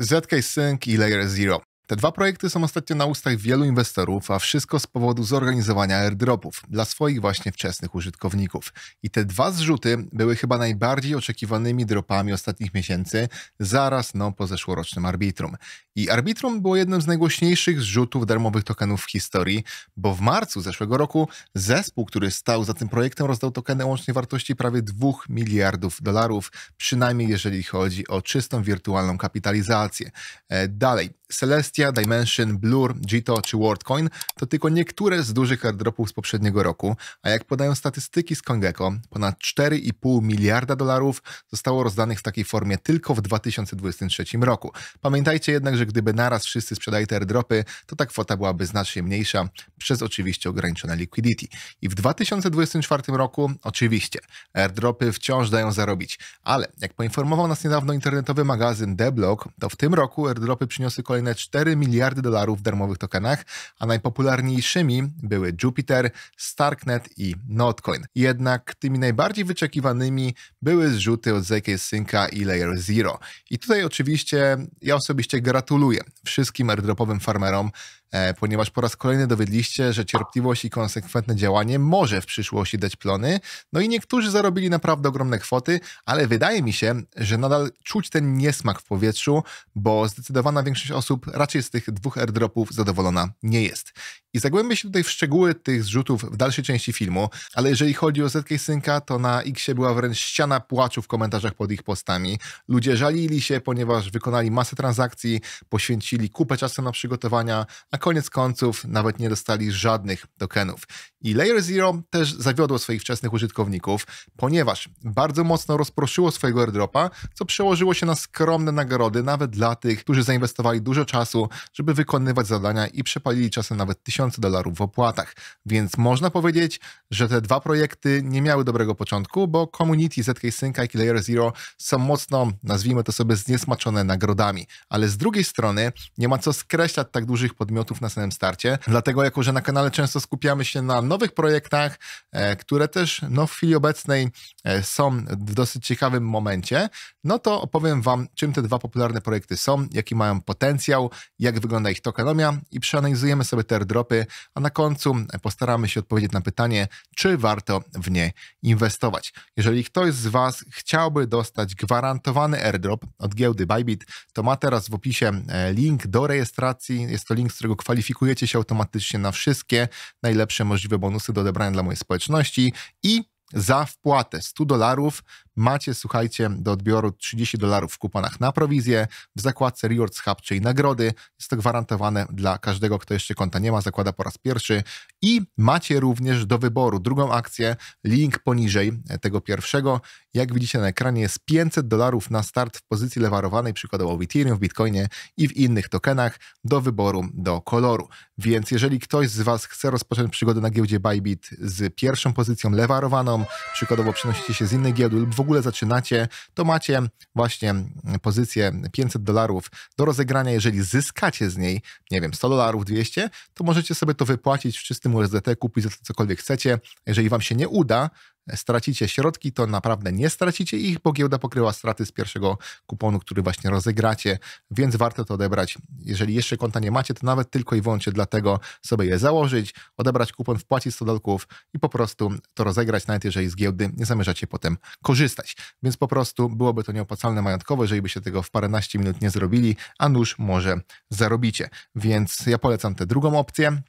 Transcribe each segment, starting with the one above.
ZK Sync i Layer Zero. Te dwa projekty są ostatnio na ustach wielu inwestorów, a wszystko z powodu zorganizowania airdropów dla swoich właśnie wczesnych użytkowników. I te dwa zrzuty były chyba najbardziej oczekiwanymi dropami ostatnich miesięcy, zaraz no po zeszłorocznym Arbitrum. I Arbitrum było jednym z najgłośniejszych zrzutów darmowych tokenów w historii, bo w marcu zeszłego roku zespół, który stał za tym projektem, rozdał tokeny łącznej wartości prawie 2 miliardów dolarów, przynajmniej jeżeli chodzi o czystą wirtualną kapitalizację. E, dalej, Celestia Bestia, Dimension, Blur, Jito czy WorldCoin to tylko niektóre z dużych airdropów z poprzedniego roku, a jak podają statystyki z CoinGecko, ponad 4,5 miliarda dolarów zostało rozdanych w takiej formie tylko w 2023 roku. Pamiętajcie jednak, że gdyby naraz wszyscy sprzedali te airdropy, to ta kwota byłaby znacznie mniejsza, przez oczywiście ograniczone liquidity. I w 2024 roku oczywiście airdropy wciąż dają zarobić, ale jak poinformował nas niedawno internetowy magazyn Deblock, to w tym roku airdropy przyniosły kolejne 4 4 miliardy dolarów w darmowych tokenach, a najpopularniejszymi były Jupiter, Starknet i Notcoin. Jednak tymi najbardziej wyczekiwanymi były zrzuty od ZK Synca i Layer Zero. I tutaj oczywiście ja osobiście gratuluję wszystkim airdropowym farmerom, E, ponieważ po raz kolejny dowiedliście, że cierpliwość i konsekwentne działanie może w przyszłości dać plony. No i niektórzy zarobili naprawdę ogromne kwoty, ale wydaje mi się, że nadal czuć ten niesmak w powietrzu, bo zdecydowana większość osób raczej z tych dwóch airdropów zadowolona nie jest. I zagłębię się tutaj w szczegóły tych zrzutów w dalszej części filmu, ale jeżeli chodzi o Zetkę Synka, to na Xie była wręcz ściana płaczu w komentarzach pod ich postami. Ludzie żalili się, ponieważ wykonali masę transakcji, poświęcili kupę czasu na przygotowania, a koniec końców nawet nie dostali żadnych tokenów. I Layer Zero też zawiodło swoich wczesnych użytkowników, ponieważ bardzo mocno rozproszyło swojego airdropa, co przełożyło się na skromne nagrody nawet dla tych, którzy zainwestowali dużo czasu, żeby wykonywać zadania i przepalili czasem nawet tysiące dolarów w opłatach. Więc można powiedzieć, że te dwa projekty nie miały dobrego początku, bo community ZK Sync i Layer Zero są mocno, nazwijmy to sobie, zniesmaczone nagrodami. Ale z drugiej strony nie ma co skreślać tak dużych podmiotów, tematów na samym starcie. Dlatego, jako że na kanale często skupiamy się na nowych projektach, e, które też no, w chwili obecnej e, są w dosyć ciekawym momencie, no to opowiem Wam, czym te dwa popularne projekty są, jaki mają potencjał, jak wygląda ich tokenomia i przeanalizujemy sobie te airdropy, a na końcu postaramy się odpowiedzieć na pytanie, czy warto w nie inwestować. Jeżeli ktoś z Was chciałby dostać gwarantowany airdrop od giełdy Bybit, to ma teraz w opisie e, link do rejestracji. Jest to link, z którego kwalifikujecie się automatycznie na wszystkie najlepsze możliwe bonusy do odebrania dla mojej społeczności i za wpłatę 100 dolarów Macie, słuchajcie, do odbioru 30 dolarów w kuponach na prowizję, w zakładce Rewards Hub, czyli nagrody. Jest to gwarantowane dla każdego, kto jeszcze konta nie ma, zakłada po raz pierwszy. I macie również do wyboru drugą akcję, link poniżej e, tego pierwszego. Jak widzicie na ekranie jest 500 dolarów na start w pozycji lewarowanej, przykładowo w Ethereum, w Bitcoinie i w innych tokenach do wyboru do koloru. Więc jeżeli ktoś z Was chce rozpocząć przygodę na giełdzie Bybit z pierwszą pozycją lewarowaną, przykładowo przenosicie się z innej giełdy lub w ogóle ogóle zaczynacie, to macie właśnie pozycję 500 dolarów do rozegrania. Jeżeli zyskacie z niej, nie wiem, 100 dolarów, 200, to możecie sobie to wypłacić w czystym USDT, kupić za to cokolwiek chcecie. Jeżeli wam się nie uda, stracicie środki, to naprawdę nie stracicie ich, bo giełda pokryła straty z pierwszego kuponu, który właśnie rozegracie, więc warto to odebrać. Jeżeli jeszcze konta nie macie, to nawet tylko i wyłącznie dlatego sobie je założyć, odebrać kupon, wpłacić 100 dolków i po prostu to rozegrać, nawet jeżeli z giełdy nie zamierzacie potem korzystać. Więc po prostu byłoby to nieopłacalne majątkowo, jeżeli byście tego w paręnaście minut nie zrobili, a nuż może zarobicie. Więc ja polecam tę drugą opcję.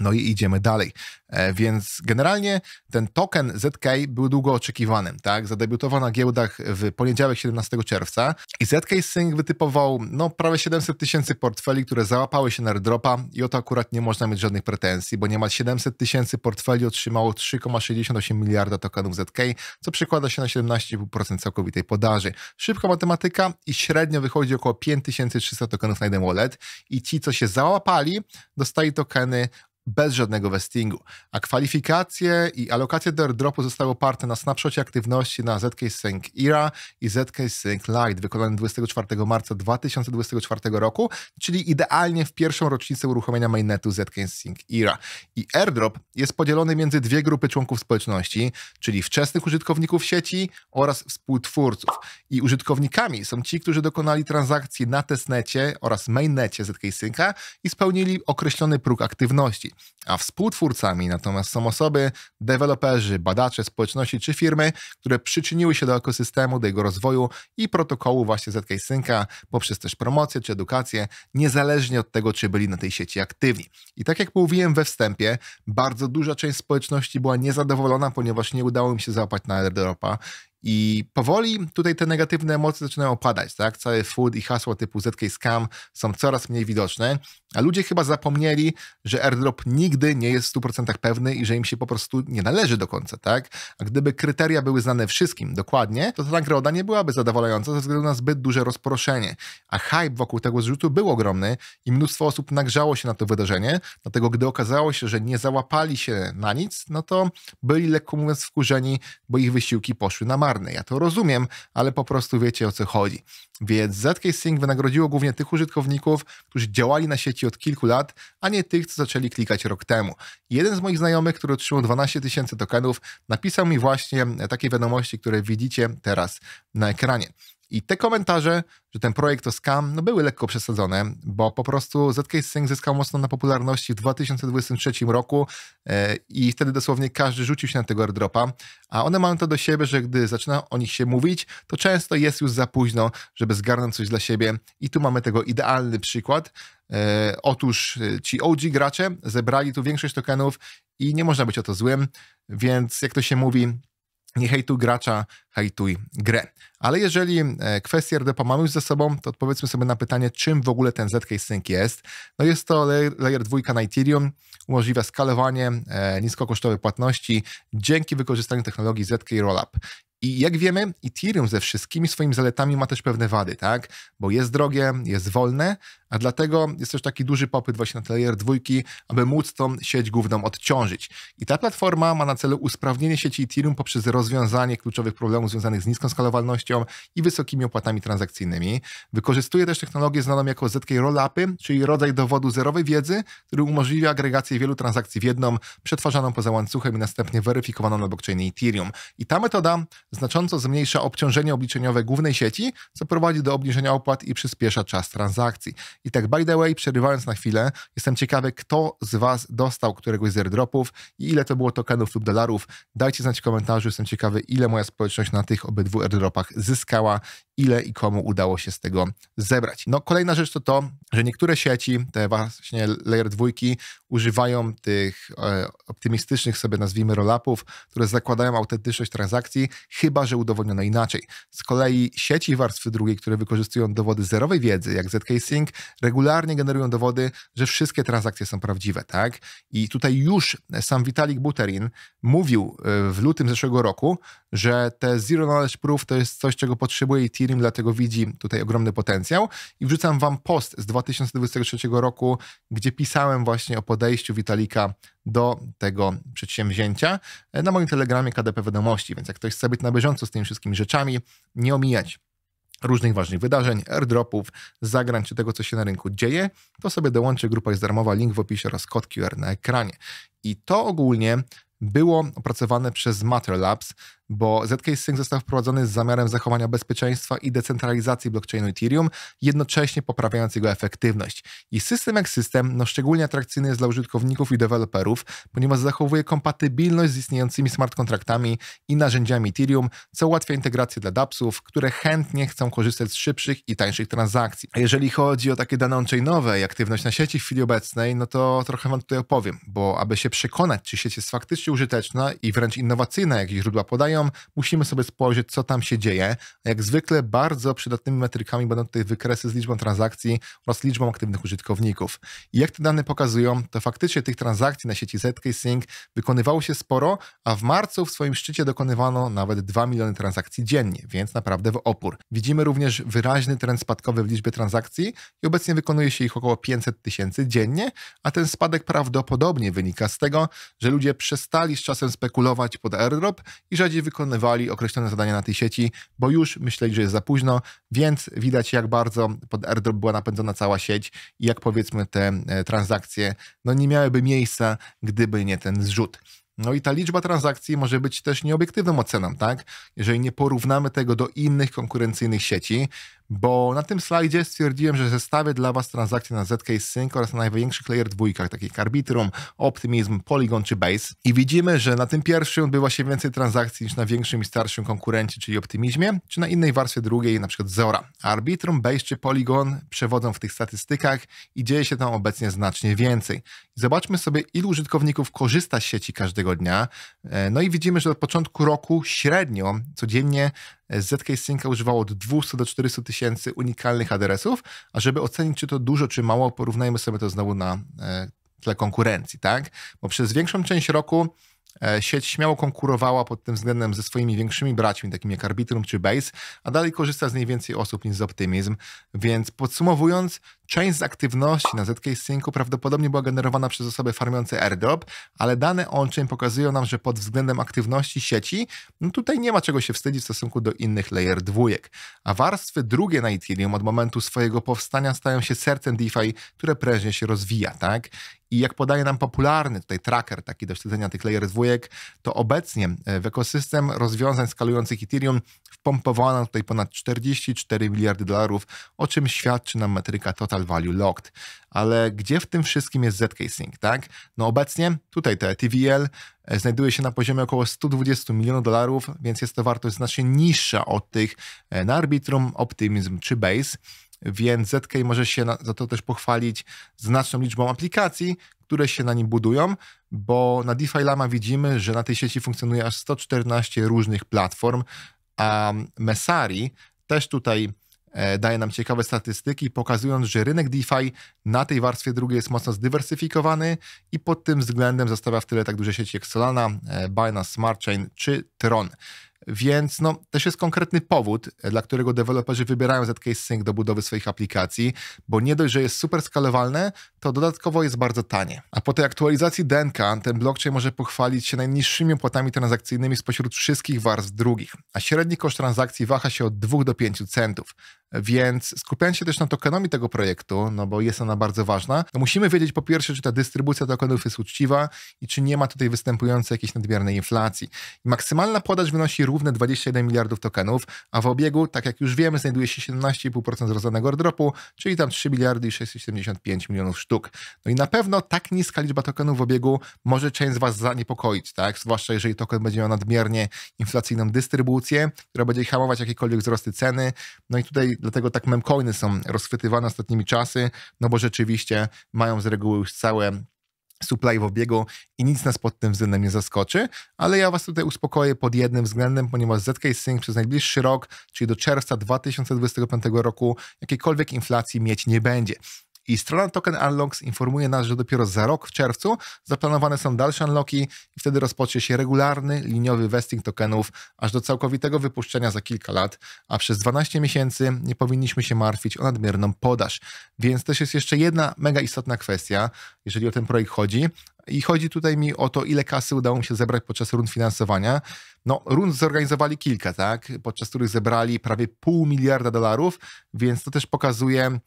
No i idziemy dalej. E, więc generalnie ten token ZK był długo oczekiwanym, tak? Zadebiutował na giełdach w poniedziałek 17 czerwca i ZK Sync wytypował no, prawie 700 tysięcy portfeli, które załapały się na airdropa i o to akurat nie można mieć żadnych pretensji, bo niemal 700 tysięcy portfeli otrzymało 3,68 miliarda tokenów ZK, co przekłada się na 17,5% całkowitej podaży. Szybka matematyka i średnio wychodzi około 5300 tokenów na jeden wallet i ci, co się załapali, dostali tokeny bez żadnego vestingu, a kwalifikacje i alokacje do airdropu zostały oparte na snapshocie aktywności na ZK Sync Era i ZK Sync Lite, wykonanym 24 marca 2024 roku, czyli idealnie w pierwszą rocznicę uruchomienia mainnetu ZK Sync Era. I airdrop jest podzielony między dwie grupy członków społeczności, czyli wczesnych użytkowników sieci oraz współtwórców. I użytkownikami są ci, którzy dokonali transakcji na testnecie oraz mainnecie ZK Synca i spełnili określony próg aktywności a współtwórcami natomiast są osoby, deweloperzy, badacze, społeczności czy firmy, które przyczyniły się do ekosystemu, do jego rozwoju i protokołu właśnie ZK Synka poprzez też promocję czy edukację, niezależnie od tego, czy byli na tej sieci aktywni. I tak jak mówiłem we wstępie, bardzo duża część społeczności była niezadowolona, ponieważ nie udało im się załapać na airdropa i powoli tutaj te negatywne emocje zaczynają opadać, tak? Cały food i hasła typu ZK Scam są coraz mniej widoczne, a ludzie chyba zapomnieli, że airdrop nigdy nie jest w 100% pewny i że im się po prostu nie należy do końca, tak? A gdyby kryteria były znane wszystkim dokładnie, to ta nagroda nie byłaby zadowalająca ze względu na zbyt duże rozproszenie, a hype wokół tego zrzutu był ogromny i mnóstwo osób nagrzało się na to wydarzenie, dlatego gdy okazało się, że nie załapali się na nic, no to byli lekko mówiąc wkurzeni, bo ich wysiłki poszły na marne popularny. Ja to rozumiem, ale po prostu wiecie o co chodzi. Więc ZKSync wynagrodziło głównie tych użytkowników, którzy działali na sieci od kilku lat, a nie tych, co zaczęli klikać rok temu. Jeden z moich znajomych, który otrzymał 12 tysięcy tokenów, napisał mi właśnie takie wiadomości, które widzicie teraz na ekranie. I te komentarze, że ten projekt to scam, no były lekko przesadzone, bo po prostu ZK Sync zyskał mocno na popularności w 2023 roku e, i wtedy dosłownie każdy rzucił się na tego airdropa, a one mają to do siebie, że gdy zaczyna o nich się mówić, to często jest już za późno, żeby zgarnąć coś dla siebie i tu mamy tego idealny przykład. E, otóż e, ci OG gracze zebrali tu większość tokenów i nie można być o to złym, więc jak to się mówi, nie hejtuj gracza, hejtuj grę. Ale jeżeli e, kwestię RDP mamy już ze sobą, to odpowiedzmy sobie na pytanie, czym w ogóle ten ZK Sync jest. No jest to layer 2 na Ethereum, umożliwia skalowanie, e, niskokosztowe płatności dzięki wykorzystaniu technologii ZK Rollup. I jak wiemy, Ethereum ze wszystkimi swoimi zaletami ma też pewne wady, tak? Bo jest drogie, jest wolne, a dlatego jest też taki duży popyt właśnie na layer dwójki, aby móc tą sieć główną odciążyć. I ta platforma ma na celu usprawnienie sieci Ethereum poprzez rozwiązanie kluczowych problemów związanych z niską skalowalnością i wysokimi opłatami transakcyjnymi. Wykorzystuje też technologię znaną jako ZK Rollupy, czyli rodzaj dowodu zerowej wiedzy, który umożliwia agregację wielu transakcji w jedną, przetwarzaną poza łańcuchem i następnie weryfikowaną na blockchainie Ethereum. I ta metoda znacząco zmniejsza obciążenie obliczeniowe głównej sieci, co prowadzi do obniżenia opłat i przyspiesza czas transakcji. I tak by the way, przerywając na chwilę, jestem ciekawy, kto z Was dostał któregoś z airdropów i ile to było tokenów lub dolarów. Dajcie znać w komentarzu, jestem ciekawy, ile moja społeczność na tych obydwu airdropach zyskała, ile i komu udało się z tego zebrać. No kolejna rzecz to to, że niektóre sieci, te właśnie layer dwójki, używają tych e, optymistycznych sobie nazwijmy roll-upów, które zakładają autentyczność transakcji, chyba że udowodniono inaczej. Z kolei sieci warstwy drugiej, które wykorzystują dowody zerowej wiedzy, jak ZK Sync, regularnie generują dowody, że wszystkie transakcje są prawdziwe, tak? I tutaj już sam Vitalik Buterin mówił e, w lutym zeszłego roku, że te zero knowledge proof to jest coś, czego potrzebuje Ethereum, dlatego widzi tutaj ogromny potencjał i wrzucam wam post z 2023 roku, gdzie pisałem właśnie o podejściu Witalika do tego przedsięwzięcia na moim telegramie KDP Wiadomości, więc jak ktoś chce być na bieżąco z tymi wszystkimi rzeczami, nie omijać różnych ważnych wydarzeń, airdropów, zagrań czy tego, co się na rynku dzieje, to sobie dołączy grupa jest darmowa, link w opisie oraz kod QR na ekranie. I to ogólnie było opracowane przez Matter Labs, bo ZK Sync został wprowadzony z zamiarem zachowania bezpieczeństwa i decentralizacji blockchainu Ethereum, jednocześnie poprawiając jego efektywność. I system jak system, no szczególnie atrakcyjny jest dla użytkowników i deweloperów, ponieważ zachowuje kompatybilność z istniejącymi smart kontraktami i narzędziami Ethereum, co ułatwia integrację dla dAppsów, które chętnie chcą korzystać z szybszych i tańszych transakcji. A jeżeli chodzi o takie dane on-chainowe i aktywność na sieci w chwili obecnej, no to trochę wam tutaj opowiem, bo aby się przekonać, czy sieć jest faktycznie użyteczna i wręcz innowacyjna, jakie źródła podają, musimy sobie spojrzeć, co tam się dzieje. Jak zwykle bardzo przydatnymi metrykami będą tutaj wykresy z liczbą transakcji oraz liczbą aktywnych użytkowników. I jak te dane pokazują, to faktycznie tych transakcji na sieci ZK Sync wykonywało się sporo, a w marcu w swoim szczycie dokonywano nawet 2 miliony transakcji dziennie, więc naprawdę w opór. Widzimy również wyraźny trend spadkowy w liczbie transakcji i obecnie wykonuje się ich około 500 tysięcy dziennie, a ten spadek prawdopodobnie wynika z tego, że ludzie przestali z czasem spekulować pod airdrop i rzadziej wykonywali określone zadania na tej sieci, bo już myśleli, że jest za późno, więc widać jak bardzo pod airdrop była napędzona cała sieć i jak powiedzmy te e, transakcje no nie miałyby miejsca, gdyby nie ten zrzut. No i ta liczba transakcji może być też nieobiektywną oceną, tak? Jeżeli nie porównamy tego do innych konkurencyjnych sieci, bo na tym slajdzie stwierdziłem, że zestawię dla Was transakcje na ZK Sync oraz na największych layer dwójkach, takich Arbitrum, Optimism, Polygon czy Base. I widzimy, że na tym pierwszym odbywa się więcej transakcji niż na większym i starszym konkurencie, czyli Optimizmie, czy na innej warstwie drugiej, na przykład Zora. Arbitrum, Base czy Polygon przewodzą w tych statystykach i dzieje się tam obecnie znacznie więcej. Zobaczmy sobie, ilu użytkowników korzysta z sieci każdego dnia. E, no i widzimy, że od początku roku średnio codziennie ZK Synca używało od 200 do 400 tysięcy unikalnych adresów, a żeby ocenić, czy to dużo, czy mało, porównajmy sobie to znowu na e, tle konkurencji, tak? Bo przez większą część roku e, sieć śmiało konkurowała pod tym względem ze swoimi większymi braćmi, takimi jak Arbitrum czy Base, a dalej korzysta z niej więcej osób niż z Optymizm. Więc podsumowując, Część z aktywności na zk prawdopodobnie była generowana przez osoby farmiące airdrop, ale dane on-chain pokazują nam, że pod względem aktywności sieci, no tutaj nie ma czego się wstydzić w stosunku do innych layer dwójek. A warstwy drugie na Ethereum od momentu swojego powstania stają się sercem DeFi, które prężnie się rozwija, tak? I jak podaje nam popularny tutaj tracker taki do śledzenia tych layer dwójek, to obecnie e, w ekosystem rozwiązań skalujących Ethereum wpompowano tutaj ponad 44 miliardy dolarów, o czym świadczy nam metryka total total value locked. Ale gdzie w tym wszystkim jest ZK-Sync, tak? No obecnie tutaj te TVL e, znajduje się na poziomie około 120 milionów dolarów, więc jest to wartość znacznie niższa od tych e, na Arbitrum, Optimism czy Base więc ZK może się za to też pochwalić znaczną liczbą aplikacji, które się na nim budują, bo na DeFi Lama widzimy, że na tej sieci funkcjonuje aż 114 różnych platform, a Messari też tutaj E, daje nam ciekawe statystyki, pokazując, że rynek DeFi na tej warstwie drugiej jest mocno zdywersyfikowany i pod tym względem zostawia w tyle tak duże sieci jak Solana, e, Binance Smart Chain czy Tron. Więc no, też jest konkretny powód, e, dla którego deweloperzy wybierają ZK Sync do budowy swoich aplikacji, bo nie dość, że jest super skalowalne, to dodatkowo jest bardzo tanie. A po tej aktualizacji DNK ten blockchain może pochwalić się najniższymi opłatami transakcyjnymi spośród wszystkich warstw drugich, a średni koszt transakcji waha się od 2 do 5 centów. Więc skupiając się też na tokenomii tego projektu, no bo jest ona bardzo ważna, no musimy wiedzieć po pierwsze, czy ta dystrybucja tokenów jest uczciwa i czy nie ma tutaj występującej jakiejś nadmiernej inflacji. Maksymalna podaż wynosi równe 21 miliardów tokenów, a w obiegu, tak jak już wiemy, znajduje się 17,5% rozdanego airdropu, czyli tam 3 miliardy i 675 milionów sztuk. No i na pewno tak niska liczba tokenów w obiegu może część z Was zaniepokoić, tak? Zwłaszcza jeżeli token będzie miał nadmiernie inflacyjną dystrybucję, która będzie hamować jakiekolwiek wzrosty ceny. No i tutaj dlatego tak memcoiny są rozchwytywane ostatnimi czasy, no bo rzeczywiście mają z reguły już całe supply w obiegu i nic nas pod tym względem nie zaskoczy, ale ja Was tutaj uspokoję pod jednym względem, ponieważ ZK Sync przez najbliższy rok, czyli do czerwca 2025 roku, jakiejkolwiek inflacji mieć nie będzie. I strona Token Unlocks informuje nas, że dopiero za rok w czerwcu zaplanowane są dalsze unlocki i wtedy rozpocznie się regularny, liniowy vesting tokenów aż do całkowitego wypuszczenia za kilka lat, a przez 12 miesięcy nie powinniśmy się martwić o nadmierną podaż. Więc też jest jeszcze jedna mega istotna kwestia, jeżeli o ten projekt chodzi, i chodzi tutaj mi o to, ile kasy udało mi się zebrać podczas rund finansowania. No, rund zorganizowali kilka, tak? Podczas których zebrali prawie pół miliarda dolarów, więc to też pokazuje,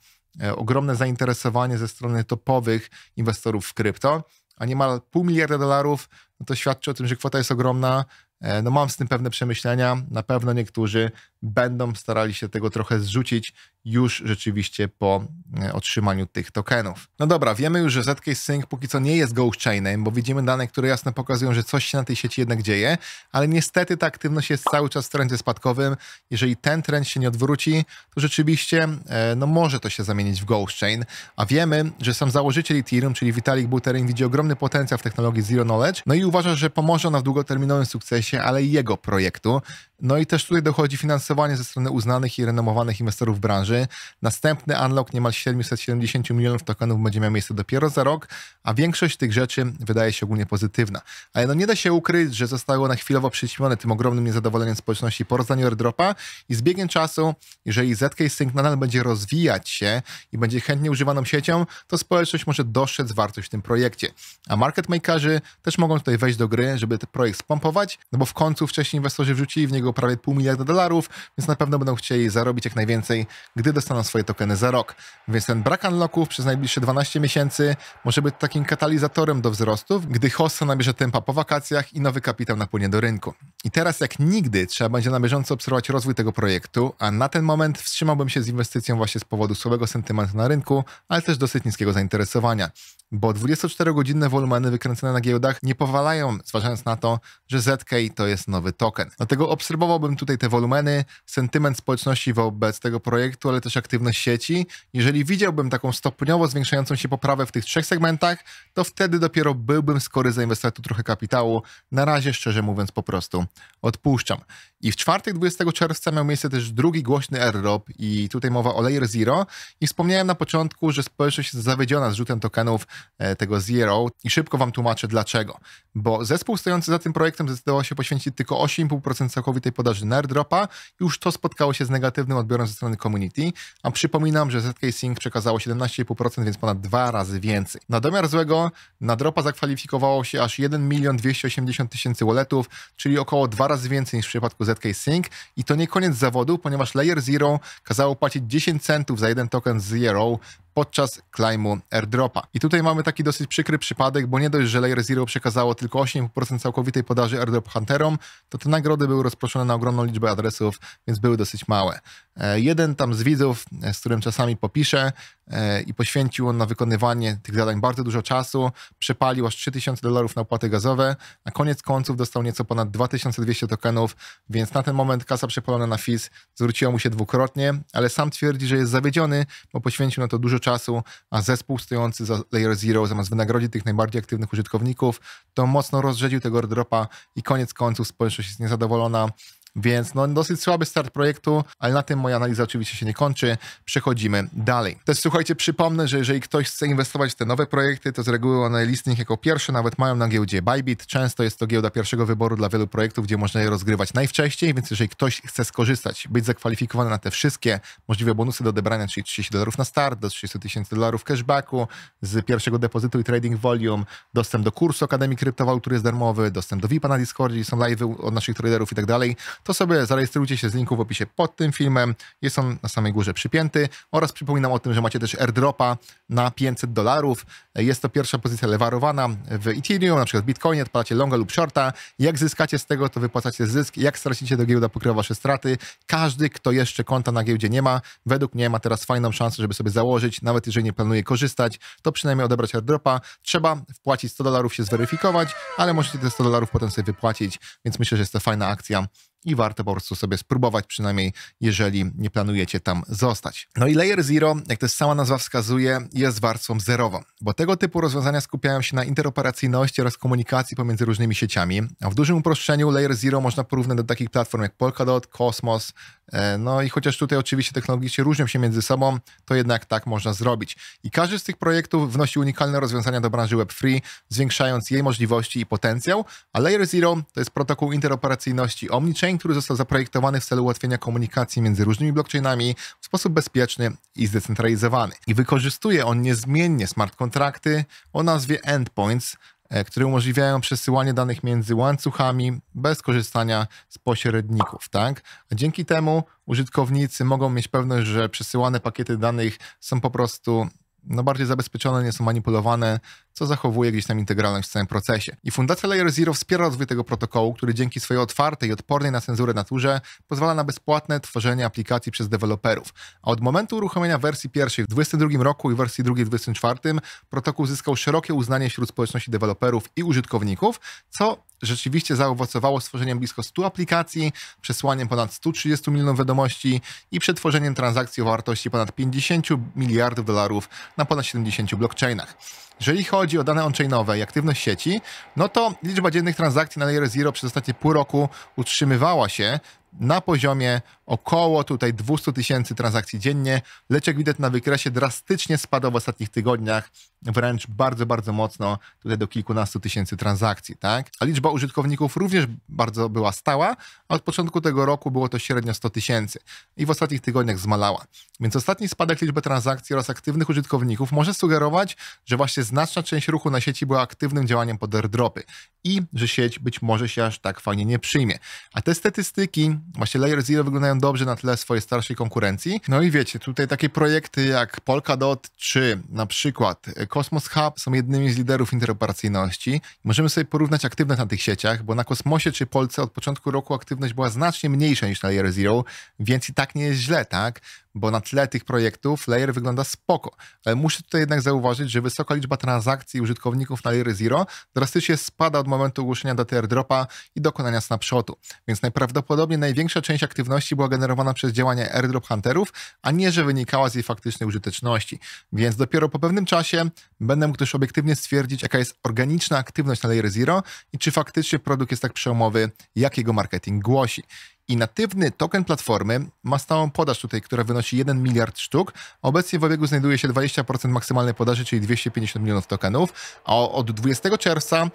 E, ogromne zainteresowanie ze strony topowych inwestorów w krypto, a niemal pół miliarda dolarów, no to świadczy o tym, że kwota jest ogromna. E, no mam z tym pewne przemyślenia, na pewno niektórzy będą starali się tego trochę zrzucić już rzeczywiście po e, otrzymaniu tych tokenów. No dobra, wiemy już, że Zcash Sync póki co nie jest ghost chainem, bo widzimy dane, które jasno pokazują, że coś się na tej sieci jednak dzieje, ale niestety ta aktywność jest cały czas w trendzie spadkowym. Jeżeli ten trend się nie odwróci, to rzeczywiście e, no może to się zamienić w ghost chain, a wiemy, że sam założyciel Ethereum, czyli Vitalik Buterin widzi ogromny potencjał w technologii Zero Knowledge, no i uważa, że pomoże ona w długoterminowym sukcesie, ale i jego projektu. No i też tutaj dochodzi finansowanie ze strony uznanych i renomowanych inwestorów branży, wydarzy. Następny unlock niemal 770 milionów tokenów będzie miał miejsce dopiero za rok, a większość tych rzeczy wydaje się ogólnie pozytywna. Ale no nie da się ukryć, że zostało na chwilowo przyćmione tym ogromnym niezadowoleniem społeczności po rozdaniu airdropa i z biegiem czasu, jeżeli ZK Sync nadal będzie rozwijać się i będzie chętnie używaną siecią, to społeczność może doszedł wartość w tym projekcie. A market makerzy też mogą tutaj wejść do gry, żeby ten projekt spompować, no bo w końcu wcześniej inwestorzy wrzucili w niego prawie pół miliarda dolarów, więc na pewno będą chcieli zarobić jak najwięcej, gdy dostaną swoje tokeny za rok. Więc ten brak unlocków przez najbliższe 12 miesięcy może być takim katalizatorem do wzrostów, gdy hossa nabierze tempa po wakacjach i nowy kapitał napłynie do rynku. I teraz jak nigdy trzeba będzie na bieżąco obserwować rozwój tego projektu, a na ten moment wstrzymałbym się z inwestycją właśnie z powodu słabego sentymentu na rynku, ale też dosyć niskiego zainteresowania. Bo 24-godzinne wolumeny wykręcone na giełdach nie powalają, zważając na to, że ZK to jest nowy token. Dlatego obserwowałbym tutaj te wolumeny, sentyment społeczności wobec tego projektu, ale też aktywność sieci. Jeżeli widziałbym taką stopniowo zwiększającą się poprawę w tych trzech segmentach, to wtedy dopiero byłbym skory zainwestować tu trochę kapitału. Na razie, szczerze mówiąc, po prostu odpuszczam. I w czwartek 20 czerwca miał miejsce też drugi głośny airdrop i tutaj mowa o Layer Zero. I wspomniałem na początku, że społeczność jest zawiedziona zrzutem tokenów e, tego Zero i szybko wam tłumaczę dlaczego. Bo zespół stojący za tym projektem zdecydował się poświęcić tylko 8,5% całkowitej podaży na airdropa i już to spotkało się z negatywnym odbiorem ze strony community a przypominam, że ZK Sync przekazało 17,5%, więc ponad dwa razy więcej. Na domiar złego na dropa zakwalifikowało się aż 1 milion 280 tysięcy walletów, czyli około dwa razy więcej niż w przypadku ZK Sync i to nie koniec zawodu, ponieważ Layer Zero kazało płacić 10 centów za jeden token Zero, podczas climb'u airdropa. I tutaj mamy taki dosyć przykry przypadek, bo nie dość, że Layer Zero przekazało tylko 8% całkowitej podaży airdrop hunterom, to te nagrody były rozproszone na ogromną liczbę adresów, więc były dosyć małe. E, jeden tam z widzów, e, z którym czasami popiszę e, i poświęcił on na wykonywanie tych zadań bardzo dużo czasu, przepalił aż 3000 dolarów na opłaty gazowe, na koniec końców dostał nieco ponad 2200 tokenów, więc na ten moment kasa przepalona na FIS zwróciła mu się dwukrotnie, ale sam twierdzi, że jest zawiedziony, bo poświęcił na to dużo dużo czasu, a zespół stojący za Layer Zero zamiast wynagrodzić tych najbardziej aktywnych użytkowników, to mocno rozrzedził tego airdropa i koniec końców społeczność jest niezadowolona. Więc no, dosyć słaby start projektu, ale na tym moja analiza oczywiście się nie kończy. Przechodzimy dalej. Też słuchajcie, przypomnę, że jeżeli ktoś chce inwestować w te nowe projekty, to z reguły one listnik jako pierwsze nawet mają na giełdzie Bybit. Często jest to giełda pierwszego wyboru dla wielu projektów, gdzie można je rozgrywać najwcześniej, więc jeżeli ktoś chce skorzystać, być zakwalifikowany na te wszystkie możliwe bonusy do odebrania, czyli 30 dolarów na start, do 30 tysięcy dolarów cashbacku, z pierwszego depozytu i trading volume, dostęp do kursu Akademii Kryptowalut, który jest darmowy, dostęp do VIP-a na Discordzie, są live od naszych traderów i tak dalej, to sobie zarejestrujcie się z linku w opisie pod tym filmem. Jest on na samej górze przypięty oraz przypominam o tym, że macie też airdropa na 500 dolarów. Jest to pierwsza pozycja lewarowana w Ethereum, na przykład Bitcoinie, odpalacie longa lub shorta. Jak zyskacie z tego, to wypłacacie zysk. Jak stracicie, to giełda pokrywa wasze straty. Każdy, kto jeszcze konta na giełdzie nie ma, według mnie ma teraz fajną szansę, żeby sobie założyć, nawet jeżeli nie planuje korzystać, to przynajmniej odebrać airdropa. Trzeba wpłacić 100 dolarów, się zweryfikować, ale możecie te 100 dolarów potem sobie wypłacić, więc myślę, że jest to fajna akcja i warto po prostu sobie spróbować, przynajmniej jeżeli nie planujecie tam zostać. No i Layer Zero, jak też sama nazwa wskazuje, jest warstwą zerową, bo tego typu rozwiązania skupiają się na interoperacyjności oraz komunikacji pomiędzy różnymi sieciami, a w dużym uproszczeniu Layer Zero można porównać do takich platform jak Polkadot, Cosmos, E, no i chociaż tutaj oczywiście się różnią się między sobą, to jednak tak można zrobić. I każdy z tych projektów wnosi unikalne rozwiązania do branży Web3, zwiększając jej możliwości i potencjał, a Layer Zero to jest protokół interoperacyjności Omnichain, który został zaprojektowany w celu ułatwienia komunikacji między różnymi blockchainami w sposób bezpieczny i zdecentralizowany. I wykorzystuje on niezmiennie smart kontrakty o nazwie endpoints, E, które umożliwiają przesyłanie danych między łańcuchami bez korzystania z pośredników. Tak? A dzięki temu użytkownicy mogą mieć pewność, że przesyłane pakiety danych są po prostu no bardziej zabezpieczone, nie są manipulowane, co zachowuje gdzieś tam integralność w całym procesie. I Fundacja Layer Zero wspiera rozwój tego protokołu, który dzięki swojej otwartej i odpornej na cenzurę naturze pozwala na bezpłatne tworzenie aplikacji przez deweloperów. A od momentu uruchomienia wersji pierwszej w 2022 roku i wersji drugiej w 2024 protokół zyskał szerokie uznanie wśród społeczności deweloperów i użytkowników, co rzeczywiście zaowocowało stworzeniem blisko 100 aplikacji, przesłaniem ponad 130 milionów wiadomości i przetworzeniem transakcji o wartości ponad 50 miliardów dolarów na ponad 70 blockchainach. Jeżeli chodzi o dane on-chainowe i aktywność sieci, no to liczba dziennych transakcji na Layer Zero przez ostatnie pół roku utrzymywała się na poziomie około tutaj 200 tysięcy transakcji dziennie, lecz jak widać na wykresie drastycznie spadał w ostatnich tygodniach, wręcz bardzo, bardzo mocno tutaj do kilkunastu tysięcy transakcji, tak? A liczba użytkowników również bardzo była stała, a od początku tego roku było to średnio 100 tysięcy i w ostatnich tygodniach zmalała. Więc ostatni spadek liczby transakcji oraz aktywnych użytkowników może sugerować, że właśnie znaczna część ruchu na sieci była aktywnym działaniem pod airdropy i że sieć być może się aż tak fajnie nie przyjmie. A te statystyki, właśnie Layer Zero wyglądają dobrze na tle swojej starszej konkurencji. No i wiecie, tutaj takie projekty jak Polkadot czy na przykład Cosmos Hub są jednymi z liderów interoperacyjności. Możemy sobie porównać aktywność na tych sieciach, bo na Kosmosie czy Polce od początku roku aktywność była znacznie mniejsza niż na Layer Zero, więc i tak nie jest źle, tak? bo na tle tych projektów Layer wygląda spoko. Ale muszę tutaj jednak zauważyć, że wysoka liczba transakcji użytkowników na Layer Zero drastycznie spada od momentu ogłoszenia daty airdropa i dokonania snapshotu. Więc najprawdopodobniej największa część aktywności była generowana przez działania airdrop hunterów, a nie, że wynikała z jej faktycznej użyteczności. Więc dopiero po pewnym czasie będę mógł też obiektywnie stwierdzić, jaka jest organiczna aktywność na Layer Zero i czy faktycznie produkt jest tak przełomowy, jak jego marketing głosi. I natywny token platformy ma stałą podaż tutaj, która wynosi 1 miliard sztuk. Obecnie w obiegu znajduje się 20% maksymalnej podaży, czyli 250 milionów tokenów, a od 20 czerwca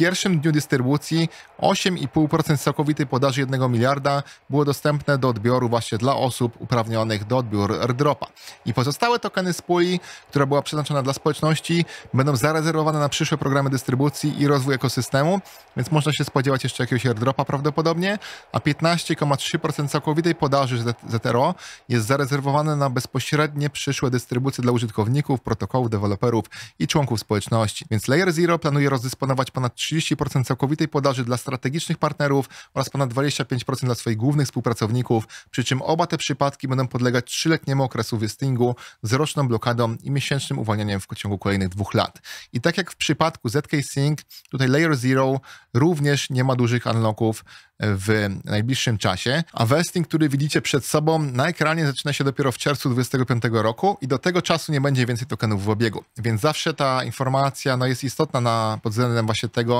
pierwszym dniu dystrybucji 8,5% całkowitej podaży 1 miliarda było dostępne do odbioru właśnie dla osób uprawnionych do odbioru airdropa. I pozostałe tokeny z puli, która była przeznaczona dla społeczności, będą zarezerwowane na przyszłe programy dystrybucji i rozwój ekosystemu, więc można się spodziewać jeszcze jakiegoś airdropa prawdopodobnie, a 15,3% całkowitej podaży ZRO jest zarezerwowane na bezpośrednie przyszłe dystrybucje dla użytkowników, protokołów, deweloperów i członków społeczności. Więc Layer Zero planuje rozdysponować ponad 30% całkowitej podaży dla strategicznych partnerów oraz ponad 25% dla swoich głównych współpracowników, przy czym oba te przypadki będą podlegać trzyletniemu okresowi vestingu, z roczną blokadą i miesięcznym uwalnianiem w ciągu kolejnych dwóch lat. I tak jak w przypadku ZK Sync, tutaj Layer Zero również nie ma dużych unlocków w najbliższym czasie, a vesting, który widzicie przed sobą na ekranie zaczyna się dopiero w czerwcu 2025 roku i do tego czasu nie będzie więcej tokenów w obiegu. Więc zawsze ta informacja no, jest istotna na, pod względem właśnie tego,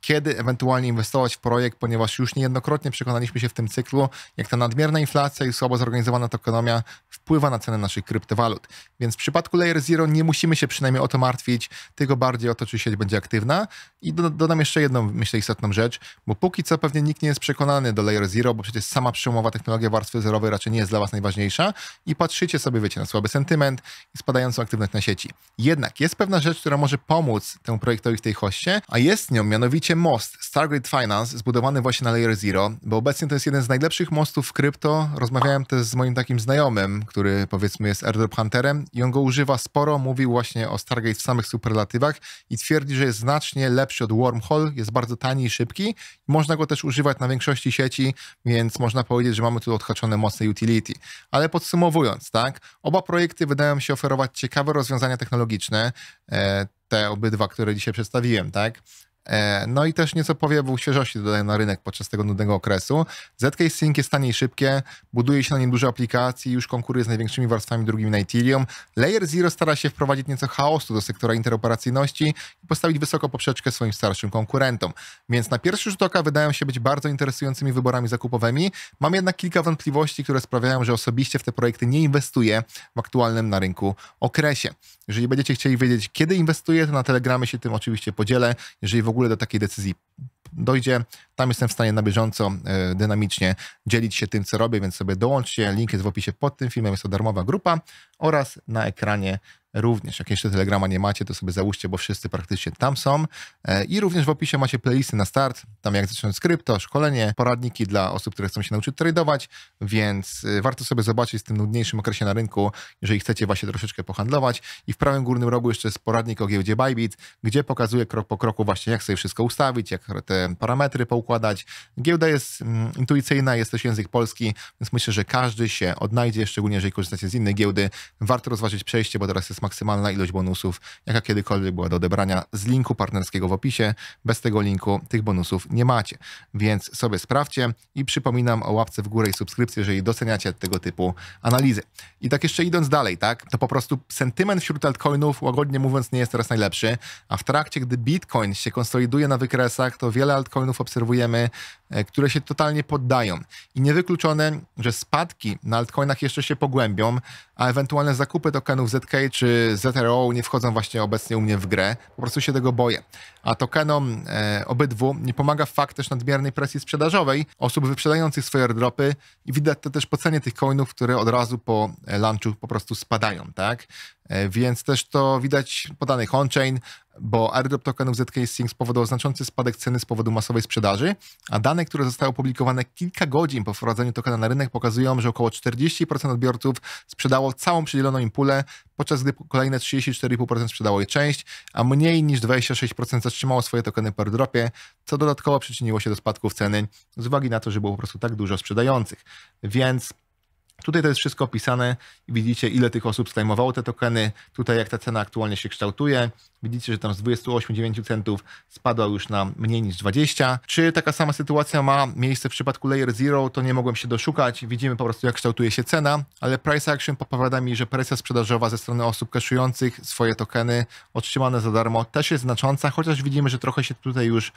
kiedy ewentualnie inwestować w projekt, ponieważ już niejednokrotnie przekonaliśmy się w tym cyklu, jak ta nadmierna inflacja i słabo zorganizowana ekonomia wpływa na ceny naszych kryptowalut. Więc w przypadku Layer Zero nie musimy się przynajmniej o to martwić, tylko bardziej o to, czy sieć będzie aktywna. I dodam jeszcze jedną, myślę, istotną rzecz, bo póki co pewnie nikt nie jest przekonany do Layer Zero, bo przecież sama przełomowa technologia warstwy zerowej raczej nie jest dla Was najważniejsza i patrzycie sobie, wiecie, na słaby sentyment i spadającą aktywność na sieci. Jednak jest pewna rzecz, która może pomóc temu projektowi w tej hoście, a jest nią mianowicie most Stargate Finance zbudowany właśnie na Layer Zero, bo obecnie to jest jeden z najlepszych mostów w krypto. Rozmawiałem też z moim takim znajomym, który powiedzmy jest airdrop hunterem i on go używa sporo, mówił właśnie o Stargate w samych superlatywach i twierdzi, że jest znacznie lepszy od Wormhole, jest bardzo tani i szybki. Można go też używać na większości sieci, więc można powiedzieć, że mamy tu odhaczone mocne utility. Ale podsumowując, tak, oba projekty wydają się oferować ciekawe rozwiązania technologiczne, e, te obydwa, które dzisiaj przedstawiłem, tak? E, no i też nieco powiewu świeżości dodaje na rynek podczas tego nudnego okresu. ZK Sync jest tanie i szybkie, buduje się na nim dużo aplikacji, już konkuruje z największymi warstwami drugimi na Ethereum. Layer Zero stara się wprowadzić nieco chaosu do sektora interoperacyjności i postawić wysoko poprzeczkę swoim starszym konkurentom. Więc na pierwszy rzut oka wydają się być bardzo interesującymi wyborami zakupowymi. Mam jednak kilka wątpliwości, które sprawiają, że osobiście w te projekty nie inwestuję w aktualnym na rynku okresie. Jeżeli będziecie chcieli wiedzieć, kiedy inwestuję, to na Telegramie się tym oczywiście podzielę. Jeżeli w ogóle do takiej decyzji dojdzie. Tam jestem w stanie na bieżąco, e, dynamicznie dzielić się tym, co robię, więc sobie dołączcie. Link jest w opisie pod tym filmem, jest to darmowa grupa oraz na ekranie również. Jak jeszcze Telegrama nie macie, to sobie załóżcie, bo wszyscy praktycznie tam są. E, I również w opisie macie playlisty na start, tam jak zacząć skrypto, szkolenie, poradniki dla osób, które chcą się nauczyć tradować, więc e, warto sobie zobaczyć w tym nudniejszym okresie na rynku, jeżeli chcecie właśnie troszeczkę pohandlować. I w prawym górnym rogu jeszcze jest poradnik o giełdzie Bybit, gdzie pokazuje krok po kroku właśnie jak sobie wszystko ustawić, jak te parametry poukładać. Giełda jest mm, intuicyjna, jest też język polski, więc myślę, że każdy się odnajdzie, szczególnie jeżeli korzystacie z innej giełdy. Warto rozważyć przejście, bo teraz jest jest maksymalna ilość bonusów, jaka kiedykolwiek była do odebrania z linku partnerskiego w opisie. Bez tego linku tych bonusów nie macie, więc sobie sprawdźcie i przypominam o łapce w górę i subskrypcji, jeżeli doceniacie tego typu analizy. I tak jeszcze idąc dalej, tak, to po prostu sentyment wśród altcoinów, łagodnie mówiąc, nie jest teraz najlepszy, a w trakcie, gdy Bitcoin się konsoliduje na wykresach, to wiele altcoinów obserwujemy, e, które się totalnie poddają. I niewykluczone, że spadki na altcoinach jeszcze się pogłębią, a ewentualne zakupy tokenów ZK czy ZRO nie wchodzą właśnie obecnie u mnie w grę. Po prostu się tego boję. A tokenom e, obydwu nie pomaga fakt też nadmiernej presji sprzedażowej osób wyprzedających swoje airdropy i widać to też po cenie tych coinów, które od razu po e, lunchu po prostu spadają, tak? E, więc też to widać po danych on-chain, bo airdrop tokenów ZK Sync spowodował znaczący spadek ceny z powodu masowej sprzedaży, a dane, które zostały opublikowane kilka godzin po wprowadzeniu tokena na rynek pokazują, że około 40% odbiorców sprzedało całą przydzieloną im pulę, podczas gdy kolejne 34,5% sprzedało jej część, a mniej niż 26% zatrzymało swoje tokeny po airdropie, co dodatkowo przyczyniło się do spadków ceny z uwagi na to, że było po prostu tak dużo sprzedających. Więc Tutaj to jest wszystko opisane. Widzicie, ile tych osób sklejmowało te tokeny. Tutaj, jak ta cena aktualnie się kształtuje. Widzicie, że tam z 28,9 centów spadła już na mniej niż 20. Czy taka sama sytuacja ma miejsce w przypadku Layer Zero? To nie mogłem się doszukać. Widzimy po prostu, jak kształtuje się cena, ale Price Action podpowiada mi, że presja sprzedażowa ze strony osób kaszujących swoje tokeny otrzymane za darmo też jest znacząca, chociaż widzimy, że trochę się tutaj już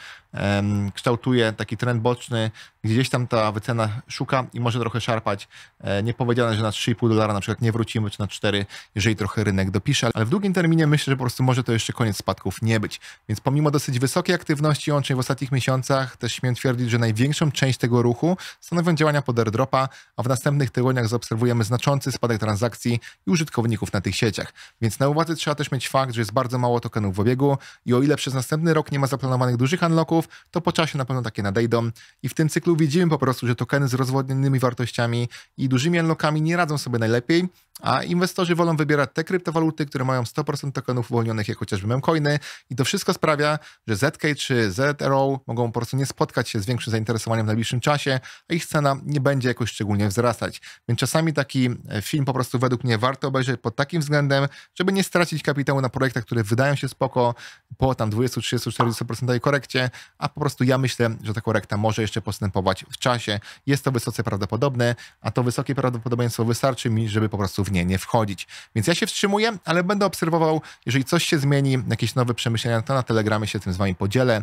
kształtuje taki trend boczny, gdzieś tam ta wycena szuka i może trochę szarpać. E, nie nie powiedziane, że na 3,5 dolara na przykład nie wrócimy, czy na 4, jeżeli trochę rynek dopisze, ale w długim terminie myślę, że po prostu może to jeszcze koniec spadków nie być. Więc pomimo dosyć wysokiej aktywności łącznie w ostatnich miesiącach, też śmiem twierdzić, że największą część tego ruchu stanowią działania pod airdropa, a w następnych tygodniach zaobserwujemy znaczący spadek transakcji i użytkowników na tych sieciach. Więc na uwadze trzeba też mieć fakt, że jest bardzo mało tokenów w obiegu i o ile przez następny rok nie ma zaplanowanych dużych unlocków, to po czasie na pewno takie nadejdą i w tym cyklu widzimy po prostu, że tokeny z rozwodnionymi wartościami i dużymi lokami nie radzą sobie najlepiej, a inwestorzy wolą wybierać te kryptowaluty, które mają 100% tokenów uwolnionych, jak chociażby memcoiny i to wszystko sprawia, że ZK czy ZRO mogą po prostu nie spotkać się z większym zainteresowaniem w najbliższym czasie, a ich cena nie będzie jakoś szczególnie wzrastać. Więc czasami taki e, film po prostu według mnie warto obejrzeć pod takim względem, żeby nie stracić kapitału na projektach, które wydają się spoko po tam 20, 30, 40% korekcie, a po prostu ja myślę, że ta korekta może jeszcze postępować w czasie. Jest to wysoce prawdopodobne, a to wysokie prawdopodobne prawdopodobieństwo wystarczy mi, żeby po prostu w nie nie wchodzić. Więc ja się wstrzymuję, ale będę obserwował, jeżeli coś się zmieni, jakieś nowe przemyślenia, to na Telegramie się tym z wami podzielę.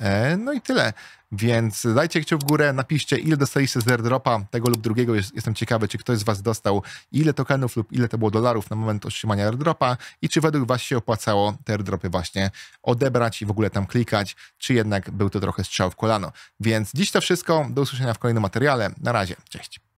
E, no i tyle. Więc dajcie kciuk w górę, napiszcie, ile dostaliście z airdropa tego lub drugiego. Jestem ciekawy, czy ktoś z Was dostał ile tokenów lub ile to było dolarów na moment otrzymania airdropa i czy według Was się opłacało te airdropy właśnie odebrać i w ogóle tam klikać, czy jednak był to trochę strzał w kolano. Więc dziś to wszystko. Do usłyszenia w kolejnym materiale. Na razie. Cześć.